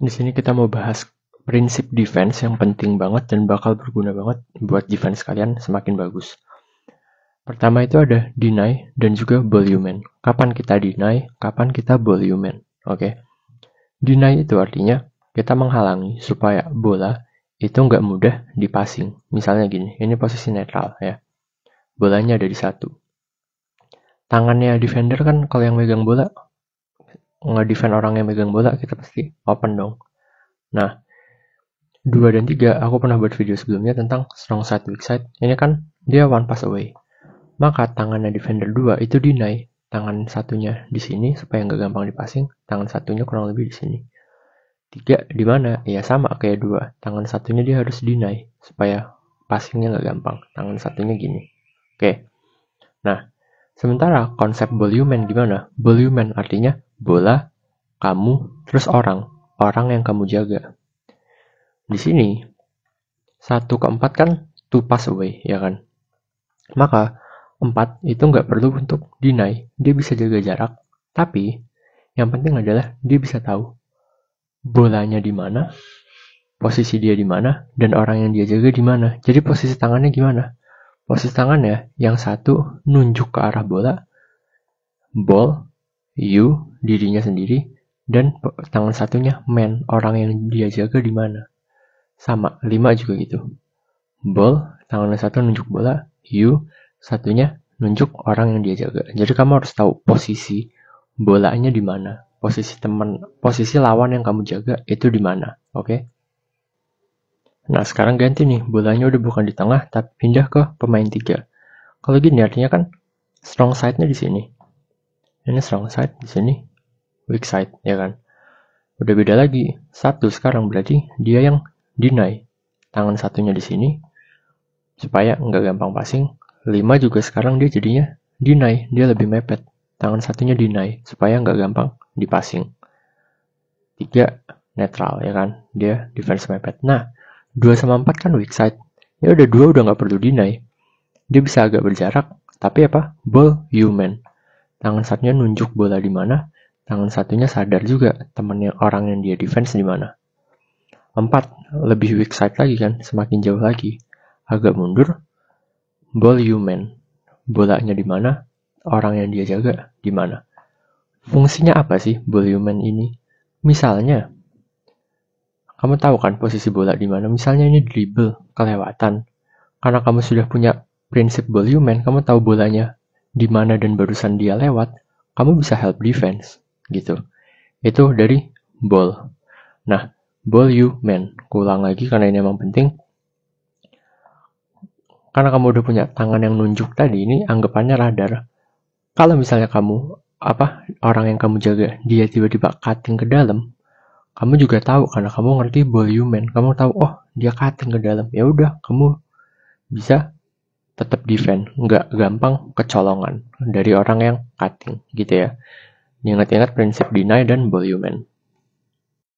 Di sini kita mau bahas prinsip defense yang penting banget dan bakal berguna banget buat defense kalian semakin bagus. Pertama itu ada deny dan juga volumen. Kapan kita deny, kapan kita volumen, Oke. Okay? Deny itu artinya kita menghalangi supaya bola itu nggak mudah dipassing. Misalnya gini, ini posisi netral ya. Bolanya ada di satu. Tangannya defender kan kalau yang megang bola nggak defend orang yang megang bola, kita pasti open dong. Nah, dua dan tiga aku pernah buat video sebelumnya tentang strong side, weak side. Ini kan dia one pass away. Maka tangannya defender 2 itu deny tangan satunya di sini supaya nggak gampang dipasing tangan satunya kurang lebih di sini. tiga di mana? Ya sama kayak dua tangan satunya dia harus deny supaya passingnya nggak gampang, tangan satunya gini. Oke, nah sementara konsep volumen gimana? Volumen artinya bola, kamu, terus orang, orang yang kamu jaga. Di sini, satu keempat kan to pass away, ya kan? Maka, empat itu nggak perlu untuk deny, dia bisa jaga jarak, tapi yang penting adalah dia bisa tahu bolanya di mana, posisi dia di mana, dan orang yang dia jaga di mana. Jadi posisi tangannya gimana? Posisi tangannya yang satu nunjuk ke arah bola, ball, you dirinya sendiri, dan tangan satunya man, orang yang dia jaga di mana. Sama, lima juga gitu. Ball, tangan satu nunjuk bola, you, satunya nunjuk orang yang dia jaga. Jadi kamu harus tahu posisi bolanya di mana, posisi teman, posisi lawan yang kamu jaga itu di mana, oke? Okay? Nah, sekarang ganti nih, bolanya udah bukan di tengah, tapi pindah ke pemain tiga. Kalau gini artinya kan strong side-nya di sini. Ini strong side di sini, weak side, ya kan? Udah beda lagi. Satu sekarang berarti dia yang deny. Tangan satunya di sini, supaya nggak gampang passing. Lima juga sekarang dia jadinya deny, dia lebih mepet. Tangan satunya deny, supaya nggak gampang di passing. Tiga, netral, ya kan? Dia defense mepet. Nah, dua sama empat kan weak side. Ya udah dua udah nggak perlu deny. Dia bisa agak berjarak, tapi apa? Ball human. Tangan satunya nunjuk bola di mana, tangan satunya sadar juga temennya orang yang dia defense di mana. Empat, lebih weak side lagi kan, semakin jauh lagi. Agak mundur, ball human. Bolanya di mana? Orang yang dia jaga di mana? Fungsinya apa sih ball human ini? Misalnya, kamu tahu kan posisi bola di mana? Misalnya ini dribble, kelewatan. Karena kamu sudah punya prinsip ball human, kamu tahu bolanya di mana dan barusan dia lewat, kamu bisa help defense gitu. Itu dari ball. Nah, ball you man. Kulang lagi karena ini emang penting. Karena kamu udah punya tangan yang nunjuk tadi, ini anggapannya radar. Kalau misalnya kamu apa orang yang kamu jaga dia tiba-tiba cutting ke dalam kamu juga tahu karena kamu ngerti you volumen kamu tahu oh dia cutting ke dalam ya udah kamu bisa tetap defend nggak gampang kecolongan dari orang yang cutting gitu ya Ingat-ingat prinsip deny dan volumen.